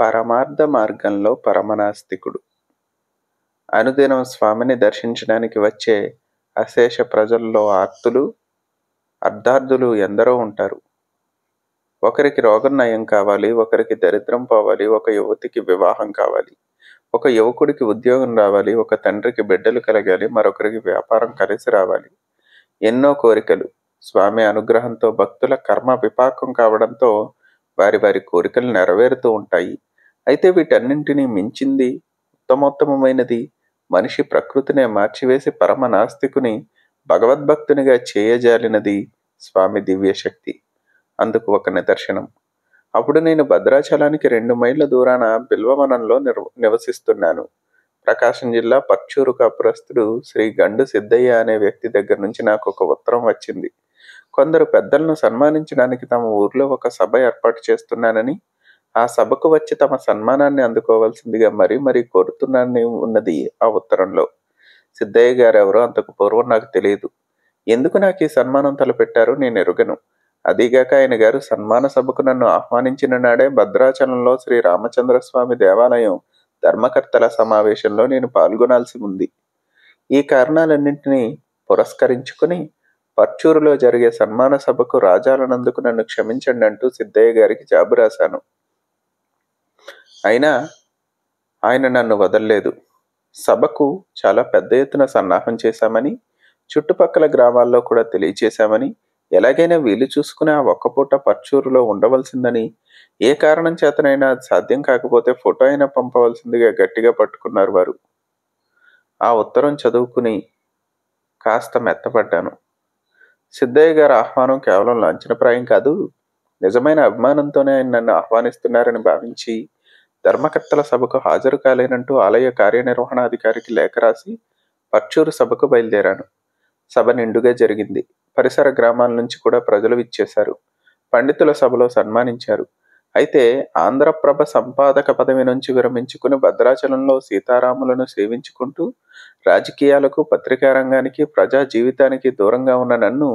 పరమార్థ మార్గంలో పరమనాస్తికుడు అనుదినం స్వామిని దర్శించడానికి వచ్చే అశేష ప్రజల్లో ఆర్తులు అర్ధార్థులు ఎందరో ఉంటారు ఒకరికి రోగం నయం కావాలి ఒకరికి దరిద్రం పోవాలి ఒక యువతికి వివాహం కావాలి ఒక యువకుడికి ఉద్యోగం రావాలి ఒక తండ్రికి బిడ్డలు కలగాలి మరొకరికి వ్యాపారం కలిసి రావాలి ఎన్నో కోరికలు స్వామి అనుగ్రహంతో భక్తుల కర్మ విపాకం కావడంతో వారి వారి కోరికలు నెరవేరుతూ ఉంటాయి అయితే వీటన్నింటినీ మించింది ఉత్తమోత్తమమైనది మనిషి ప్రకృతినే మార్చివేసి పరమ నాస్తికుని భగవద్భక్తునిగా చేయజాలినది స్వామి దివ్యశక్తి అందుకు ఒక నిదర్శనం అప్పుడు నేను భద్రాచలానికి రెండు మైళ్ళ దూరాన బిల్వవనంలో నివసిస్తున్నాను ప్రకాశం జిల్లా పర్చూరు కాపురస్తుడు శ్రీ గండు సిద్ధయ్య అనే వ్యక్తి దగ్గర నుంచి నాకు ఒక ఉత్తరం వచ్చింది కొందరు పెద్దలను సన్మానించడానికి తమ ఊర్లో ఒక సభ ఏర్పాటు చేస్తున్నానని ఆ సభకు వచ్చి తమ సన్మానాన్ని అందుకోవాల్సిందిగా మరీ మరీ కోరుతున్నానని ఉన్నది ఆ ఉత్తరంలో సిద్ధయ్య గారు ఎవరో అంతకు పూర్వం నాకు తెలియదు ఎందుకు నాకు ఈ సన్మానం తలపెట్టారో నేను ఎరుగను అదీగాక ఆయన గారు సన్మాన సభకు నన్ను ఆహ్వానించిన నాడే భద్రాచలంలో శ్రీ రామచంద్రస్వామి దేవాలయం ధర్మకర్తల సమావేశంలో నేను పాల్గొనాల్సి ఉంది ఈ కారణాలన్నింటినీ పురస్కరించుకుని పర్చూరులో జరిగే సన్మాన సభకు రాజాలనందుకు నన్ను క్షమించండి అంటూ సిద్ధయ్య గారికి జాబు రాశాను అయినా ఆయన నన్ను వదల్లేదు సభకు చాలా పెద్ద ఎత్తున సన్నాహం చేశామని చుట్టుపక్కల గ్రామాల్లో కూడా తెలియచేశామని ఎలాగైనా వీలు చూసుకుని ఆ ఒక్కపూట పర్చూరులో ఉండవలసిందని ఏ కారణం చేతనైనా సాధ్యం కాకపోతే ఫోటో అయినా పంపవలసిందిగా గట్టిగా పట్టుకున్నారు వారు ఆ ఉత్తరం చదువుకుని కాస్త మెత్తపడ్డాను సిద్ధయ్య గారి ఆహ్వానం కేవలం లాంఛనప్రాయం కాదు నిజమైన అభిమానంతోనే ఆయన నన్ను ఆహ్వానిస్తున్నారని భావించి ధర్మకర్తల సభకు హాజరు కాలేనంటూ ఆలయ కార్యనిర్వహణాధికారికి లేఖ రాసి పర్చూరు సభకు బయలుదేరాను సభ నిండుగా జరిగింది పరిసర గ్రామాల నుంచి కూడా ప్రజలు విచ్చేశారు పండితుల సభలో సన్మానించారు అయితే ఆంధ్రప్రభ సంపాదక పదవి నుంచి విరమించుకుని భద్రాచలంలో సీతారాములను సేవించుకుంటూ రాజకీయాలకు పత్రికా రంగానికి ప్రజా జీవితానికి దూరంగా ఉన్న నన్ను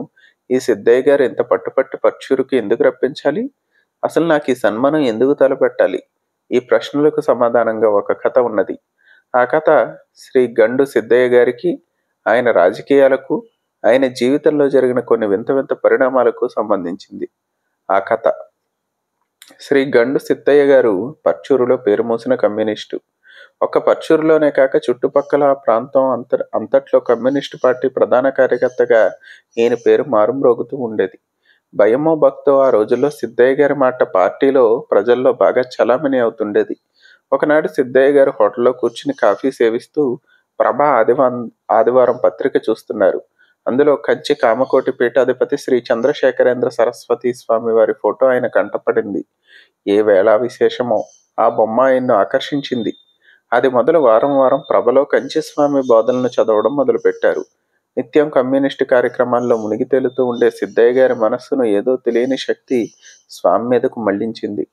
ఈ సిద్ధయ్య గారు ఇంత పట్టుపట్టి పర్చూరుకి ఎందుకు రప్పించాలి అసలు నాకు ఈ సన్మానం ఎందుకు తలపెట్టాలి ఈ ప్రశ్నలకు సమాధానంగా ఒక కథ ఉన్నది ఆ కథ శ్రీ గండు సిద్ధయ్య గారికి ఆయన రాజకీయాలకు ఆయన జీవితంలో జరిగిన కొన్ని వింత వింత పరిణామాలకు సంబంధించింది ఆ కథ శ్రీ గండు సిద్ధయ్య గారు పర్చూరులో పేరు మూసిన కమ్యూనిస్టు ఒక్క పర్చూరులోనే కాక చుట్టుపక్కల ప్రాంతం అంత అంతట్లో కమ్యూనిస్టు పార్టీ ప్రధాన కార్యకర్తగా ఈయన పేరు మారుమ్రోగుతూ ఉండేది భయమో భక్తో ఆ రోజుల్లో సిద్ధయ్య గారి మాట పార్టీలో ప్రజల్లో బాగా చలామణి అవుతుండేది ఒకనాడు సిద్ధయ్య గారు హోటల్లో కూర్చుని కాఫీ సేవిస్తూ ప్రభా ఆదివారం ఆదివారం పత్రిక చూస్తున్నారు అందులో కంచి కామకోటి పీఠాధిపతి శ్రీ చంద్రశేఖరేంద్ర సరస్వతి స్వామి వారి ఫోటో ఆయన కంటపడింది ఏ వేళ విశేషమో ఆ బొమ్మ ఆయన్ను ఆకర్షించింది అది మొదలు వారం వారం ప్రభలో కంచిస్వామి బోధనలు చదవడం మొదలుపెట్టారు నిత్యం కమ్యూనిస్టు కార్యక్రమాల్లో మునిగి తేలుతూ ఉండే సిద్ధయ్య గారి మనస్సును ఏదో తెలియని శక్తి స్వామి మీదకు మళ్లించింది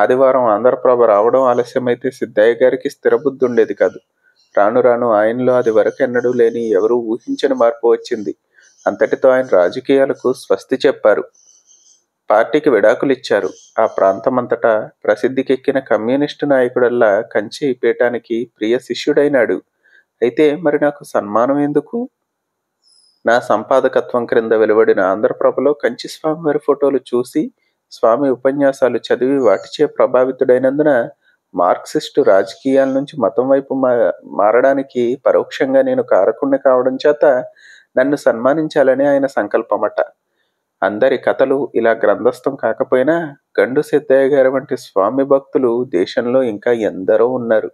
ఆదివారం ఆంధ్రప్రభ రావడం ఆలస్యమైతే సిద్ధయ్య గారికి స్థిరబుద్ధి ఉండేది కాదు రాను రాను ఆయనలో అది వరకు ఎన్నడూ లేని ఎవరూ ఊహించని మార్పు వచ్చింది అంతటితో ఆయన రాజకీయాలకు స్వస్తి చెప్పారు పార్టీకి విడాకులిచ్చారు ఆ ప్రాంతమంతటా ప్రసిద్ధికెక్కిన కమ్యూనిస్టు నాయకుడల్లా కంచి పీఠానికి ప్రియ శిష్యుడైనాడు అయితే మరి నాకు సన్మానం ఎందుకు నా సంపాదకత్వం క్రింద వెలువడిన ఆంధ్రప్రభలో కంచి స్వామి వారి ఫోటోలు చూసి స్వామి ఉపన్యాసాలు చదివి వాటిచే ప్రభావితుడైనందున మార్క్సిస్టు రాజకీయాల నుంచి మతం వైపు మారడానికి పరోక్షంగా నేను కారకుండా కావడం చేత నన్ను సన్మానించాలని ఆయన సంకల్పమట అందరి కథలు ఇలా గ్రంథస్థం కాకపోయినా గండు సిద్ధయ్య గారి వంటి స్వామి భక్తులు దేశంలో ఇంకా ఎందరో ఉన్నారు